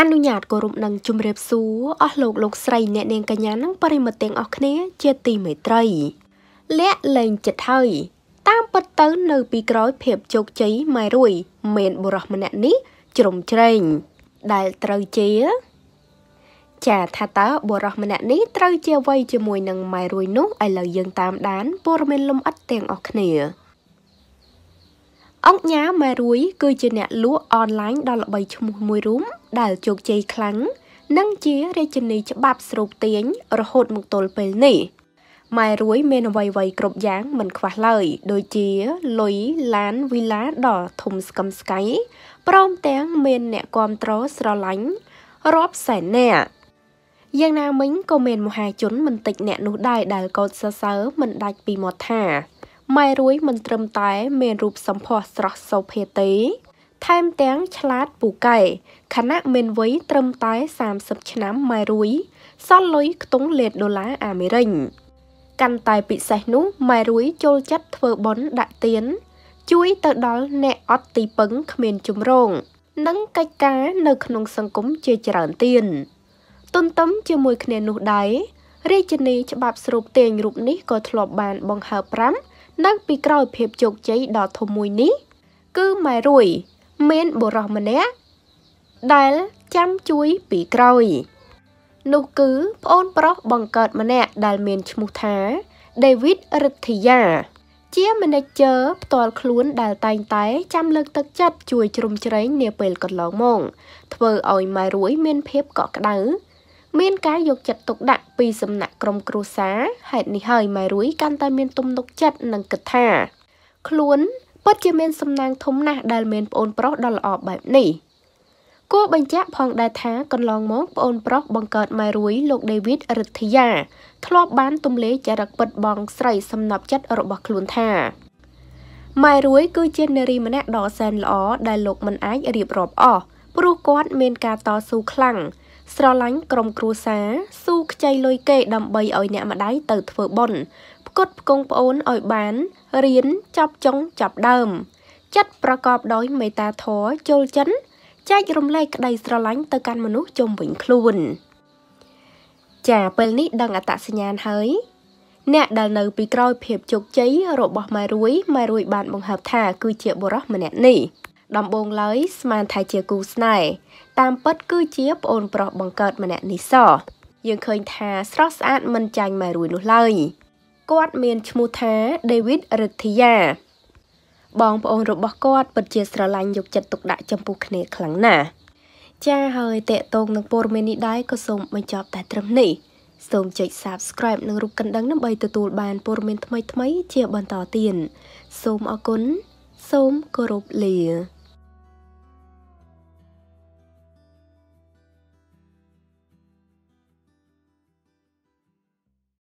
អនុញ្ញាតគោរពនឹងជំរាបសួរអស់លោកលោកស្រីអ្នកនាងកញ្ញានិងប្រិមត្តទាំងអស់គ្នាជាទីមេត្រីលាក់លែងចិត្តហើយតាមពិតទៅនៅពីក្រោយភាពជោគជ័យម៉ែរួយមានបុរសម្នាក់នេះជ្រុំជ្រែងដែលត្រូវជាចាថាតើបុរសម្នាក់នេះត្រូវជាអ្វីជាមួយនឹងម៉ែរួយនោះឥឡូវយើងតាមដានព័ត៌មានលំអិតទាំងអស់គ្នាអង្គញ៉ាម៉ែរួយ គឺជាអ្នកលក់អនឡាញដ៏ល្បីឈ្មោះមួយរូមដែលជោគជ័យខ្លាំងនិងជារាជិនីច្បាប់ស្រូបទាញរហូតមកទល់ពេលនេះម៉ែរួយមានអ្វីអ្វីគ្រប់យ៉ាងមិនខ្វះឡើយដូចជាលុយឡានវីឡាដ៏ធំស្កឹមស្កៃព្រមទាំងមានអ្នកគ្រប់គ្រងស្រឡាញ់រាប់សែននាក់យ៉ាងណាមិញក៏មានមហាជនមិនតិចអ្នកនោះដែរដែលកោតសរសើរមិនដាច់ពីមាត់ថាម៉ែរួយមិនត្រឹមតែ មានរូបសម្ផស្សស្រស់សោភាទេ ថែមទាំងឆ្លាតពូកែខណៈមានវ័យត្រឹមតែ30ឆ្នាំម៉ែរួយសល់លុយខ្ទង់លានដុល្លារអាមេរិកកាន់តែពិសេសនោះម៉ែរួយចូលចិត្តធ្វើបន់ដាក់ទៀនជួយទៅដល់អ្នកអត់ទីពឹងគ្មានជំរង និងកិច្ចការ នៅក្នុងសង្គមជាច្រើនទៀនទន្ទឹមជាមួយគ្នានោះដែររាជនីច្បាប់ស្រូបទាញរូបនេះក៏ធ្លាប់បានបង្ហើបប្រាំនៅពីក្រោយភាពជោគជ័យដ៏ធំមួយនេះ គឺម៉ែរួយ មានបុរសម្នាក់ដែលចាំជួយពីក្រោយ នោះគឺប្អូនប្រុសបង្កើតម្នាក់ដែលមានឈ្មោះថា David រិទ្ធាជា manager ផ្ទាល់ខ្លួនដែលតែងតែចាំលើកទឹកចិត្តជួយ ជ្រោមជ្រែងនាពេលកន្លងមកធ្វើឲ្យម៉ែរួយមានភាពកក់ក្ដៅមានការយកចិត្តទុកដាក់ពីសំណាក់ក្រុមគ្រួសារហេតុនេះហើយម៉ែរួយកាន់តែមានទំនុកចិត្តនិងគិតថា ខ្លួនពិតជាមានសំណាងធំណាស់ដែលមានប្អូនប្រុសដ៏ល្អបែបនេះគួរបញ្ជាក់ផងដែរថាកន្លងមកប្អូនប្រុសបង្កើតម៉ែរួយលោកដេវីតរិទ្ធាធ្លាប់បានទម្លាយចរិតពិតបងស្រីសំណប់ចិត្តរបស់ខ្លួនថាម៉ែរួយគឺជានារីម្នាក់ដ៏សែនល្អដែលលោកមិនអាចរៀបរាប់អស់ព្រោះគាត់មានការតស៊ូខ្លាំងស្រឡាញ់ក្រុមគ្រួសារស៊ូខ្ចីលុយគេដើម្បីឲ្យអ្នកម្ដាយទៅធ្វើបុណ្យផ្គត់ផ្គង់ប្អូនឲ្យបានរៀនចប់ចុងចប់ដើមចិត្តប្រកបដោយមេត្តាធម៌ចូលចិនចែករំលែកក្តីស្រឡាញ់ទៅកាន់មនុស្សជុំវិញខ្លួន ចាពេលនេះដឹងអត្តសញ្ញាណហើយ អ្នកដែលនៅពីក្រោយ ភាពជោគជ័យរបស់ម៉ែរួយម៉ែរួយបានបង្ហើបថាគឺជាបុរសម្នាក់នេះដំបូងឡើយស្មានថាជាគូស្នេហ៍តាមពិតគឺជាប្អូនប្រុសបង្កើតម្នាក់នេះសោះយើងឃើញថាស្រស់ស្អាតមិនចាញ់ម៉ែរួយនោះឡើយគាត់មានឈ្មោះថា David រិទ្ធាបងប្អូនរបស់គាត់ពិតជាស្រឡាញ់យកចិត្តទុកដាក់ចំពោះគ្នាខ្លាំងណាស់ចាហើយតេតងនឹងព័ត៌មាននេះដែរក៏សូមបញ្ចប់តែត្រឹមនេះ សូមចុច Subscribe និងរូបកណ្ដឹងដើម្បីទទួលបានព័ត៌មានថ្មីៗជា បន្តទៀតសូមអរគុណសូមគោរពលា